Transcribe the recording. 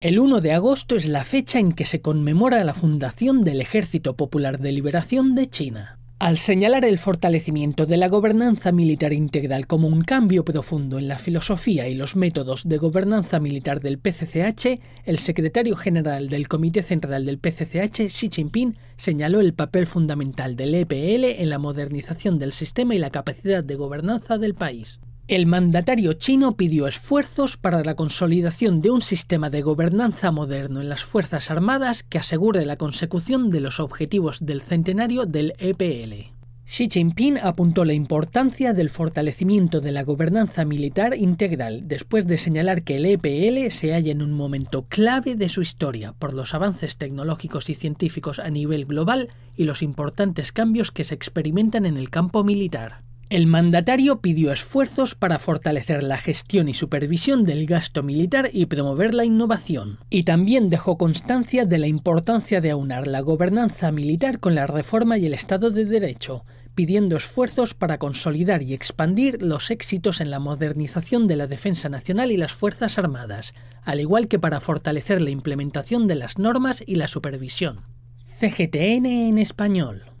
El 1 de agosto es la fecha en que se conmemora la fundación del Ejército Popular de Liberación de China. Al señalar el fortalecimiento de la gobernanza militar integral como un cambio profundo en la filosofía y los métodos de gobernanza militar del PCCH, el secretario general del Comité Central del PCCH, Xi Jinping, señaló el papel fundamental del EPL en la modernización del sistema y la capacidad de gobernanza del país. El mandatario chino pidió esfuerzos para la consolidación de un sistema de gobernanza moderno en las Fuerzas Armadas que asegure la consecución de los objetivos del centenario del EPL. Xi Jinping apuntó la importancia del fortalecimiento de la gobernanza militar integral después de señalar que el EPL se halla en un momento clave de su historia por los avances tecnológicos y científicos a nivel global y los importantes cambios que se experimentan en el campo militar. El mandatario pidió esfuerzos para fortalecer la gestión y supervisión del gasto militar y promover la innovación, y también dejó constancia de la importancia de aunar la gobernanza militar con la reforma y el Estado de Derecho, pidiendo esfuerzos para consolidar y expandir los éxitos en la modernización de la defensa nacional y las Fuerzas Armadas, al igual que para fortalecer la implementación de las normas y la supervisión. CGTN en español.